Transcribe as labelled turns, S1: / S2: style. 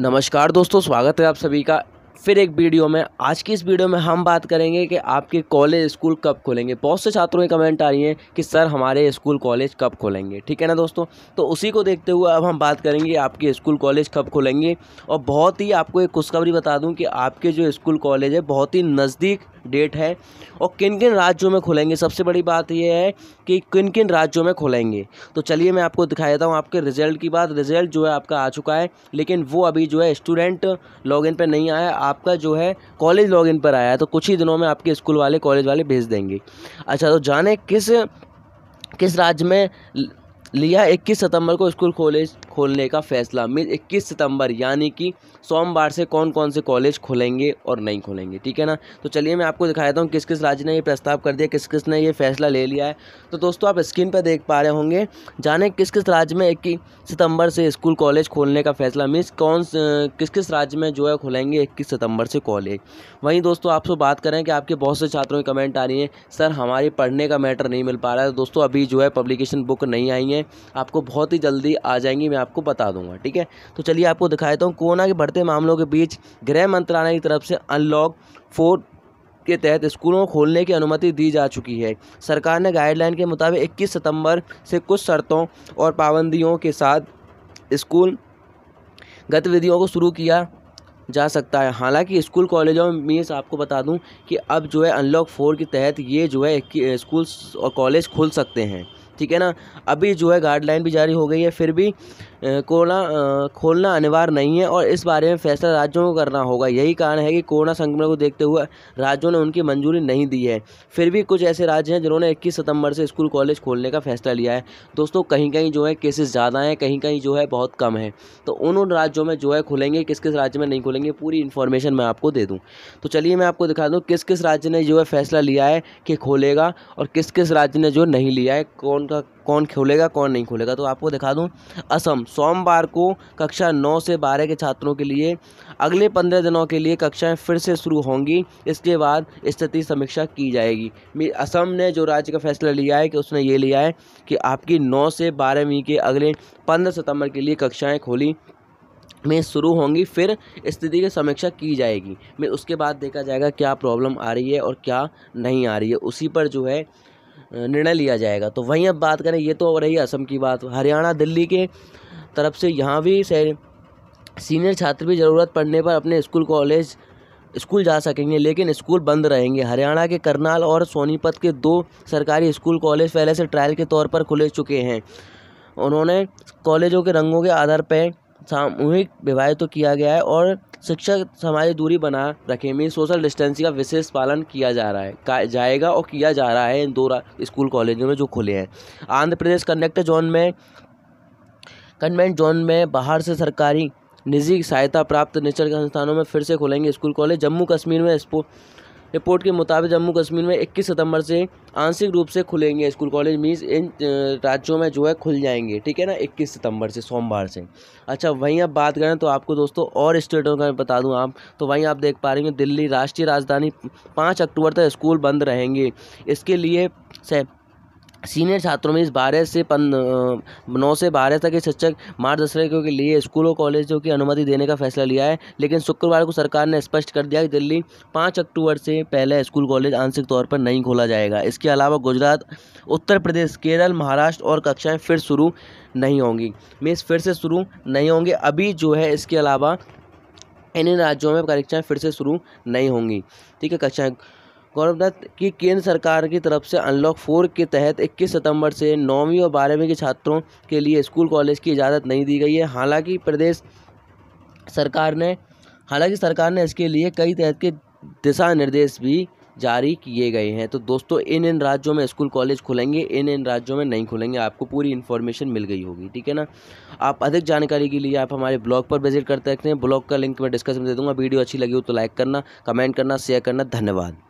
S1: नमस्कार दोस्तों स्वागत है आप सभी का फिर एक वीडियो में आज की इस वीडियो में हम बात करेंगे कि आपके कॉलेज स्कूल कब खोलेंगे बहुत से छात्रों की कमेंट आ रही है कि सर हमारे स्कूल कॉलेज कब खोलेंगे ठीक है ना दोस्तों तो उसी को देखते हुए अब हम बात करेंगे आपके स्कूल कॉलेज कब खोलेंगे और बहुत ही आपको एक खुशखबरी बता दूँ कि आपके जो स्कूल कॉलेज है बहुत ही नज़दीक डेट है और किन किन राज्यों में खुलेंगे सबसे बड़ी बात यह है कि किन किन राज्यों में खुलेंगे तो चलिए मैं आपको दिखा देता हूँ आपके रिजल्ट की बात रिजल्ट जो है आपका आ चुका है लेकिन वो अभी जो है स्टूडेंट लॉगिन पर नहीं आया आपका जो है कॉलेज लॉगिन पर आया है तो कुछ ही दिनों में आपके स्कूल वाले कॉलेज वाले भेज देंगे अच्छा तो जाने किस किस राज्य में लिया 21 सितंबर को स्कूल कॉलेज खोलने का फैसला मीन 21 सितंबर यानी कि सोमवार से कौन कौन से कॉलेज खोलेंगे और नहीं खोलेंगे ठीक है ना तो चलिए मैं आपको दिखा देता हूँ किस किस राज्य ने ये प्रस्ताव कर दिया किस किस ने ये फैसला ले लिया है तो दोस्तों आप स्क्रीन पर देख पा रहे होंगे जाने किस किस राज्य में इक्कीस सितम्बर से स्कूल कॉलेज खोलने का फैसला मीन्स कौन किस किस राज्य में जो है खोलेंगे इक्कीस सितम्बर से कॉलेज वहीं दोस्तों आपसे बात करें कि आपके बहुत से छात्रों की कमेंट आ रही है सर हमारी पढ़ने का मैटर नहीं मिल पा रहा है तो दोस्तों अभी जो है पब्लिकेशन बुक नहीं आई है हैं आपको बहुत ही जल्दी आ जाएंगी मैं आपको बता दूंगा ठीक है तो चलिए आपको दिखा देता हूँ कोरोना के बढ़ते मामलों के बीच गृह मंत्रालय की तरफ से अनलॉक फोर के तहत स्कूलों को खोलने की अनुमति दी जा चुकी है सरकार ने गाइडलाइन के मुताबिक इक्कीस सितंबर से कुछ शर्तों और पाबंदियों के साथ स्कूल गतिविधियों को शुरू किया जा सकता है हालांकि स्कूल कॉलेजों में मीस आपको बता दूं कि अब जो है अनलॉक फोर के तहत ये जो है स्कूल और कॉलेज खोल सकते हैं ठीक है ना अभी जो है गाइडलाइन भी जारी हो गई है फिर भी कोरोना खोलना अनिवार्य नहीं है और इस बारे में फैसला राज्यों को करना होगा यही कारण है कि कोरोना संक्रमण को देखते हुए राज्यों ने उनकी मंजूरी नहीं दी है फिर भी कुछ ऐसे राज्य हैं जिन्होंने इक्कीस सितंबर से स्कूल कॉलेज खोलने का फैसला लिया है दोस्तों कहीं कहीं जो है केसेस ज़्यादा हैं कहीं कहीं जो है बहुत कम है तो उन उन राज्यों में जो है खुलेंगे किस किस राज्य में नहीं खुलेंगे पूरी इन्फॉर्मेशन मैं आपको दे दूँ तो चलिए मैं आपको दिखा दूँ किस किस राज्य ने जो है फैसला लिया है कि खोलेगा और किस किस राज्य ने जो नहीं लिया है कौन का कौन खोलेगा कौन नहीं खोलेगा तो आपको दिखा दूँ असम सोमवार को कक्षा नौ से बारह के छात्रों के लिए अगले पंद्रह दिनों के लिए कक्षाएँ फिर से शुरू होंगी इसके बाद स्थिति समीक्षा की जाएगी असम ने जो राज्य का फैसला लिया है कि उसने ये लिया है कि आपकी नौ से बारहवीं के अगले पंद्रह सितंबर के लिए कक्षाएँ खोली में शुरू होंगी फिर स्थिति की समीक्षा की जाएगी मैं उसके बाद देखा जाएगा क्या प्रॉब्लम आ रही है और क्या नहीं आ रही है उसी पर जो है निर्णय लिया जाएगा तो वहीं अब बात करें ये तो रही असम की बात हरियाणा दिल्ली के तरफ से यहाँ भी सीनियर छात्र भी ज़रूरत पड़ने पर अपने स्कूल कॉलेज स्कूल जा सकेंगे लेकिन स्कूल बंद रहेंगे हरियाणा के करनाल और सोनीपत के दो सरकारी स्कूल कॉलेज पहले से ट्रायल के तौर पर खुले चुके हैं उन्होंने कॉलेजों के रंगों के आधार पर सामूहिक विवाह तो किया गया है और शिक्षक सामाजिक दूरी बना रखे मीन सोशल डिस्टेंसिंग का विशेष पालन किया जा रहा है जाएगा और किया जा रहा है इन दो स्कूल कॉलेजों में जो खुले हैं आंध्र प्रदेश कनेक्ट जोन में कन्वेंट जोन में बाहर से सरकारी निजी सहायता प्राप्त निचल संस्थानों में फिर से खुलेंगे स्कूल कॉलेज जम्मू कश्मीर में स्पोर्ट रिपोर्ट के मुताबिक जम्मू कश्मीर में 21 सितंबर से आंशिक रूप से खुलेंगे स्कूल कॉलेज मीन्स इन राज्यों में जो है खुल जाएंगे ठीक है ना 21 सितंबर से सोमवार से अच्छा वहीं अब बात करें तो आपको दोस्तों और स्टेटों का बता दूं आप तो वहीं आप देख पा रहे हैं दिल्ली राष्ट्रीय राजधानी पाँच अक्टूबर तक स्कूल बंद रहेंगे इसके लिए सीनियर छात्रों में इस बारह से पन नौ से बारह तक के शिक्षक मार्गदर्शकों के लिए स्कूलों कॉलेजों की अनुमति देने का फैसला लिया है लेकिन शुक्रवार को सरकार ने स्पष्ट कर दिया कि दिल्ली पाँच अक्टूबर से पहले स्कूल कॉलेज आंशिक तौर पर नहीं खोला जाएगा इसके अलावा गुजरात उत्तर प्रदेश केरल महाराष्ट्र और कक्षाएँ फिर शुरू नहीं होंगी मीन्स फिर से शुरू नहीं होंगे अभी जो है इसके अलावा इन राज्यों में परीक्षाएँ फिर से शुरू नहीं होंगी ठीक है कक्षाएँ दत्त की केंद्र सरकार की तरफ से अनलॉक फोर के तहत 21 सितंबर से नौवीं और बारहवीं के छात्रों के लिए स्कूल कॉलेज की इजाज़त नहीं दी गई है हालांकि प्रदेश सरकार ने हालांकि सरकार ने इसके लिए कई तहत के दिशा निर्देश भी जारी किए गए हैं तो दोस्तों इन इन राज्यों में स्कूल कॉलेज खुलेंगे इन इन राज्यों में नहीं खुलेंगे आपको पूरी इन्फॉर्मेशन मिल गई होगी ठीक है ना आप अधिक जानकारी के लिए आप हमारे ब्लॉग पर विजिट करते रखते हैं ब्लॉग का लिंक मैं डिस्कशन में दे दूंगा वीडियो अच्छी लगी हो तो लाइक करना कमेंट करना शेयर करना धन्यवाद